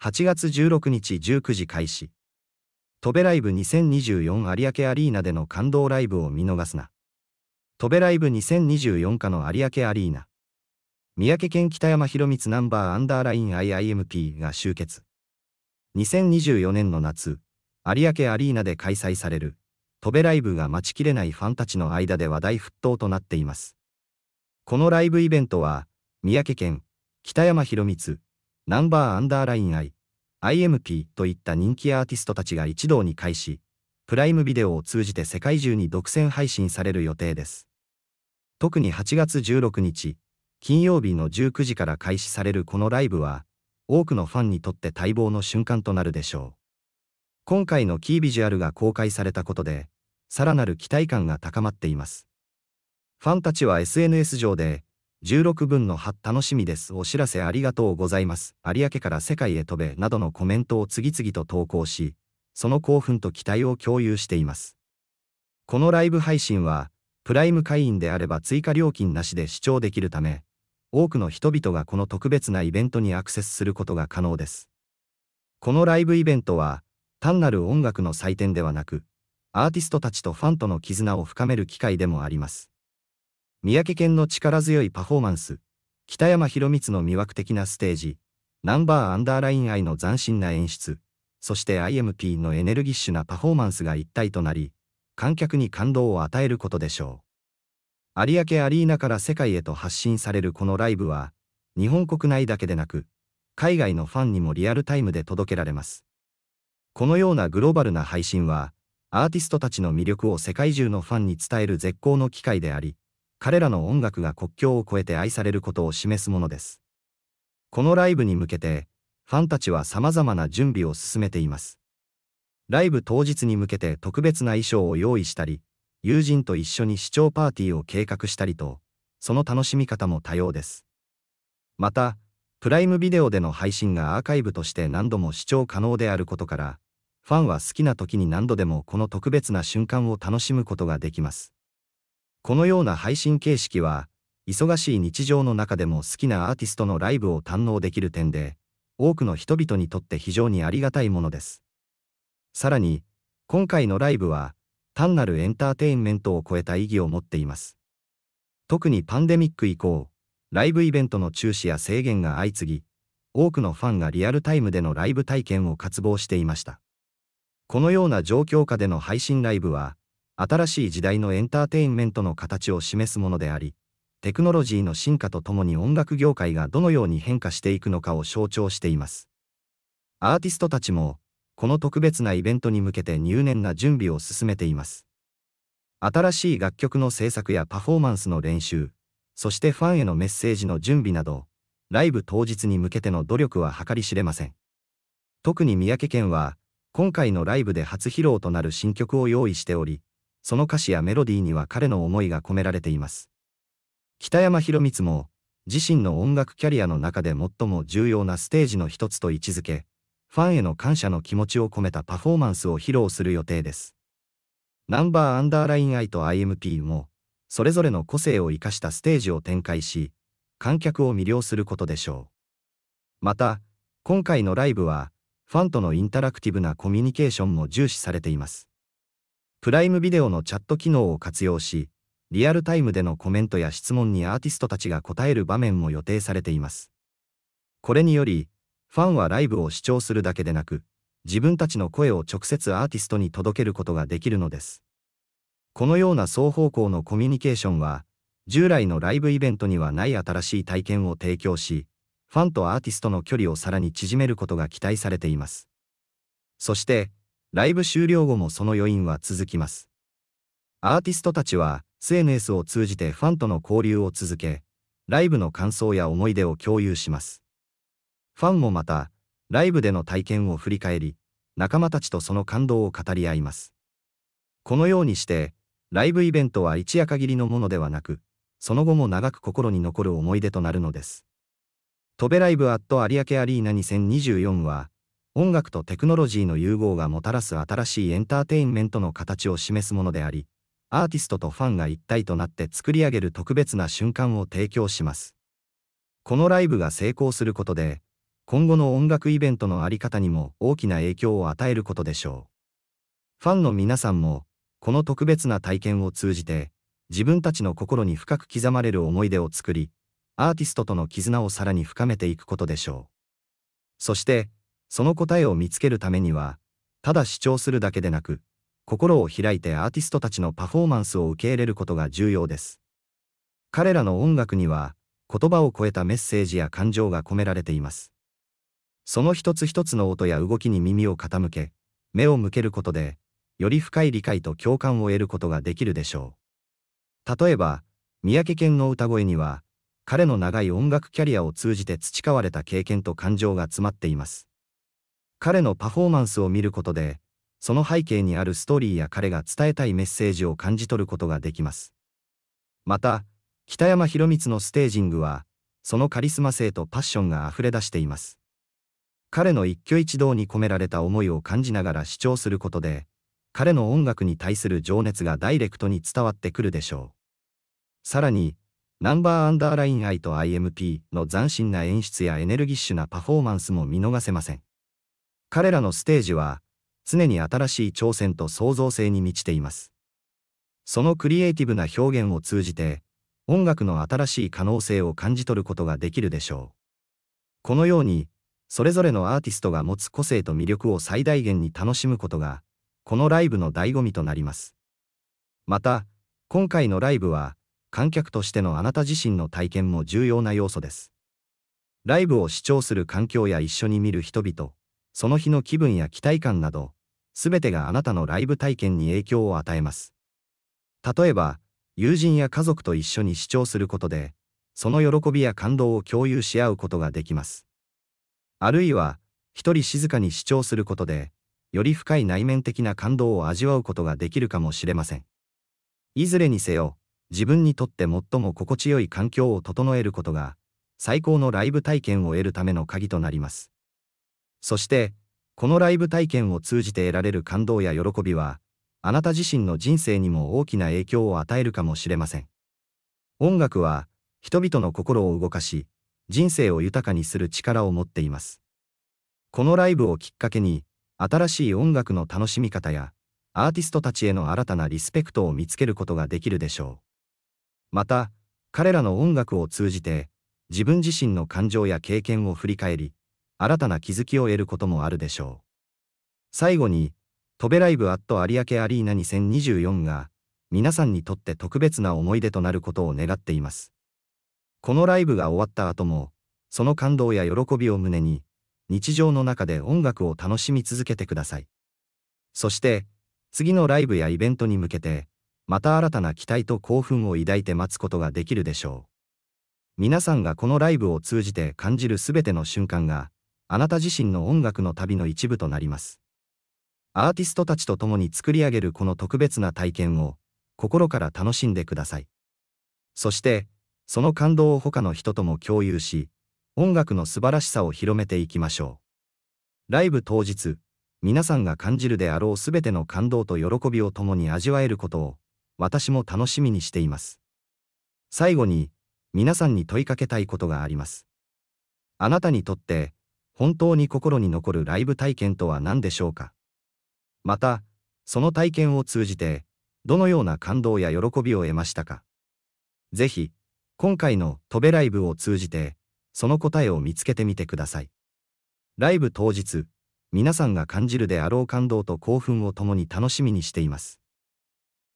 8月16日19時開始。トベライブ2024有明アリーナでの感動ライブを見逃すな。トベライブ2024課の有明アリーナ。三宅県北山博光ナンバーアンダーライン IIMP が集結。2024年の夏、有明アリーナで開催される、トベライブが待ちきれないファンたちの間で話題沸騰となっています。このライブイベントは、三宅県、北山博光、ナンバーアンダーライン I、IMP といった人気アーティストたちが一堂に会し、プライムビデオを通じて世界中に独占配信される予定です。特に8月16日、金曜日の19時から開始されるこのライブは、多くのファンにとって待望の瞬間となるでしょう。今回のキービジュアルが公開されたことで、さらなる期待感が高まっています。ファンたちは SNS 上で、16分の8楽しみです。お知らせありがとうございます。有明から世界へ飛べなどのコメントを次々と投稿し、その興奮と期待を共有しています。このライブ配信は、プライム会員であれば追加料金なしで視聴できるため、多くの人々がこの特別なイベントにアクセスすることが可能です。このライブイベントは、単なる音楽の祭典ではなく、アーティストたちとファンとの絆を深める機会でもあります。三宅健の力強いパフォーマンス、北山博光の魅惑的なステージ、ナンバーアンダーライン愛の斬新な演出、そして IMP のエネルギッシュなパフォーマンスが一体となり、観客に感動を与えることでしょう。有明アリーナから世界へと発信されるこのライブは、日本国内だけでなく、海外のファンにもリアルタイムで届けられます。このようなグローバルな配信は、アーティストたちの魅力を世界中のファンに伝える絶好の機会であり、彼らの音楽が国境を越えて愛されることを示すものです。このライブに向けて、ファンたちは様々な準備を進めています。ライブ当日に向けて特別な衣装を用意したり、友人と一緒に視聴パーティーを計画したりと、その楽しみ方も多様です。また、プライムビデオでの配信がアーカイブとして何度も視聴可能であることから、ファンは好きな時に何度でもこの特別な瞬間を楽しむことができます。このような配信形式は、忙しい日常の中でも好きなアーティストのライブを堪能できる点で、多くの人々にとって非常にありがたいものです。さらに、今回のライブは、単なるエンターテインメントを超えた意義を持っています。特にパンデミック以降、ライブイベントの中止や制限が相次ぎ、多くのファンがリアルタイムでのライブ体験を渇望していました。このような状況下での配信ライブは、新しい時代のエンターテインメントの形を示すものであり、テクノロジーの進化とともに音楽業界がどのように変化していくのかを象徴しています。アーティストたちも、この特別なイベントに向けて入念な準備を進めています。新しい楽曲の制作やパフォーマンスの練習、そしてファンへのメッセージの準備など、ライブ当日に向けての努力は計り知れません。特に三宅健は、今回のライブで初披露となる新曲を用意しており、その歌詞やメロディーには彼の思いが込められています。北山博光も、自身の音楽キャリアの中で最も重要なステージの一つと位置づけ、ファンへの感謝の気持ちを込めたパフォーマンスを披露する予定です。ナンバーアンダーライン I と IMP も、それぞれの個性を生かしたステージを展開し、観客を魅了することでしょう。また、今回のライブは、ファンとのインタラクティブなコミュニケーションも重視されています。プライムビデオのチャット機能を活用し、リアルタイムでのコメントや質問にアーティストたちが答える場面も予定されています。これにより、ファンはライブを視聴するだけでなく、自分たちの声を直接アーティストに届けることができるのです。このような双方向のコミュニケーションは、従来のライブイベントにはない新しい体験を提供し、ファンとアーティストの距離をさらに縮めることが期待されています。そして、ライブ終了後もその余韻は続きます。アーティストたちは SNS を通じてファンとの交流を続け、ライブの感想や思い出を共有します。ファンもまた、ライブでの体験を振り返り、仲間たちとその感動を語り合います。このようにして、ライブイベントは一夜限りのものではなく、その後も長く心に残る思い出となるのです。飛べライブアット有明アリーナ2024は、音楽とテクノロジーの融合がもたらす新しいエンターテインメントの形を示すものであり、アーティストとファンが一体となって作り上げる特別な瞬間を提供します。このライブが成功することで、今後の音楽イベントの在り方にも大きな影響を与えることでしょう。ファンの皆さんも、この特別な体験を通じて、自分たちの心に深く刻まれる思い出を作り、アーティストとの絆をさらに深めていくことでしょう。そして、その答えを見つけるためには、ただ主張するだけでなく、心を開いてアーティストたちのパフォーマンスを受け入れることが重要です。彼らの音楽には、言葉を超えたメッセージや感情が込められています。その一つ一つの音や動きに耳を傾け、目を向けることで、より深い理解と共感を得ることができるでしょう。例えば、三宅健の歌声には、彼の長い音楽キャリアを通じて培われた経験と感情が詰まっています。彼のパフォーマンスを見ることで、その背景にあるストーリーや彼が伝えたいメッセージを感じ取ることができます。また、北山博光のステージングは、そのカリスマ性とパッションが溢れ出しています。彼の一挙一動に込められた思いを感じながら視聴することで、彼の音楽に対する情熱がダイレクトに伝わってくるでしょう。さらに、ナンバーアンダーライン I と IMP の斬新な演出やエネルギッシュなパフォーマンスも見逃せません。彼らのステージは常に新しい挑戦と創造性に満ちています。そのクリエイティブな表現を通じて音楽の新しい可能性を感じ取ることができるでしょう。このようにそれぞれのアーティストが持つ個性と魅力を最大限に楽しむことがこのライブの醍醐味となります。また今回のライブは観客としてのあなた自身の体験も重要な要素です。ライブを視聴する環境や一緒に見る人々その日の気分や期待感など、すべてがあなたのライブ体験に影響を与えます。例えば、友人や家族と一緒に視聴することで、その喜びや感動を共有し合うことができます。あるいは、一人静かに視聴することで、より深い内面的な感動を味わうことができるかもしれません。いずれにせよ、自分にとって最も心地よい環境を整えることが、最高のライブ体験を得るための鍵となります。そして、このライブ体験を通じて得られる感動や喜びは、あなた自身の人生にも大きな影響を与えるかもしれません。音楽は、人々の心を動かし、人生を豊かにする力を持っています。このライブをきっかけに、新しい音楽の楽しみ方や、アーティストたちへの新たなリスペクトを見つけることができるでしょう。また、彼らの音楽を通じて、自分自身の感情や経験を振り返り、新たな気づきを得ることもあるでしょう。最後に、トベライブアット有明アリーナ2024が、皆さんにとって特別な思い出となることを願っています。このライブが終わった後も、その感動や喜びを胸に、日常の中で音楽を楽しみ続けてください。そして、次のライブやイベントに向けて、また新たな期待と興奮を抱いて待つことができるでしょう。皆さんがこのライブを通じて感じるすべての瞬間が、あなた自身の音楽の旅の一部となります。アーティストたちと共に作り上げるこの特別な体験を、心から楽しんでください。そして、その感動を他の人とも共有し、音楽の素晴らしさを広めていきましょう。ライブ当日、皆さんが感じるであろうすべての感動と喜びを共に味わえることを、私も楽しみにしています。最後に、皆さんに問いかけたいことがあります。あなたにとって、本当に心に残るライブ体験とは何でしょうかまた、その体験を通じて、どのような感動や喜びを得ましたかぜひ、今回の飛べライブを通じて、その答えを見つけてみてください。ライブ当日、皆さんが感じるであろう感動と興奮を共に楽しみにしています。